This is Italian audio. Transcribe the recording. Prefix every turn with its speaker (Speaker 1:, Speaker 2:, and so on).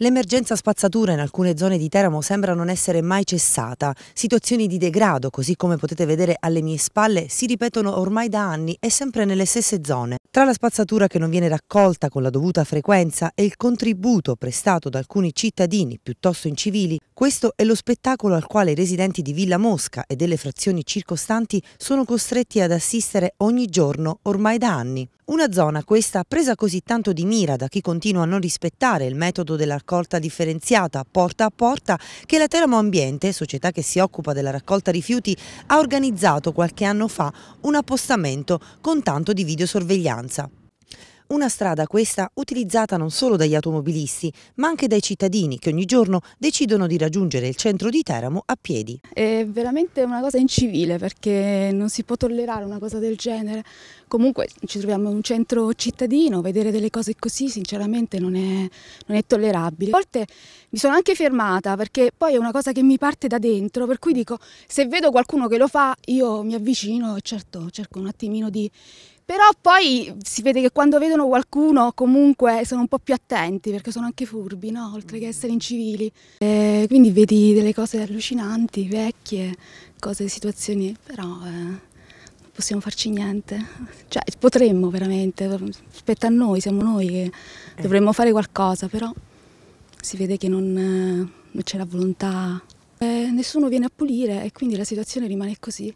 Speaker 1: L'emergenza spazzatura in alcune zone di Teramo sembra non essere mai cessata. Situazioni di degrado, così come potete vedere alle mie spalle, si ripetono ormai da anni e sempre nelle stesse zone. Tra la spazzatura che non viene raccolta con la dovuta frequenza e il contributo prestato da alcuni cittadini piuttosto incivili, questo è lo spettacolo al quale i residenti di Villa Mosca e delle frazioni circostanti sono costretti ad assistere ogni giorno ormai da anni. Una zona questa presa così tanto di mira da chi continua a non rispettare il metodo della raccolta differenziata porta a porta che la Teramo Ambiente, società che si occupa della raccolta rifiuti, ha organizzato qualche anno fa un appostamento con tanto di videosorveglianza. Una strada questa utilizzata non solo dagli automobilisti, ma anche dai cittadini che ogni giorno decidono di raggiungere il centro di Teramo a piedi. È
Speaker 2: veramente una cosa incivile perché non si può tollerare una cosa del genere. Comunque ci troviamo in un centro cittadino, vedere delle cose così sinceramente non è, non è tollerabile. A volte mi sono anche fermata perché poi è una cosa che mi parte da dentro, per cui dico se vedo qualcuno che lo fa io mi avvicino e certo cerco un attimino di però poi si vede che quando vedono qualcuno comunque sono un po' più attenti perché sono anche furbi, no? oltre che mm. essere incivili. E eh, quindi vedi delle cose allucinanti, vecchie, cose, situazioni, però eh, non possiamo farci niente. Cioè potremmo veramente, aspetta a noi, siamo noi che eh. dovremmo fare qualcosa, però si vede che non, non c'è la volontà. Eh, nessuno viene a pulire e quindi la situazione rimane così.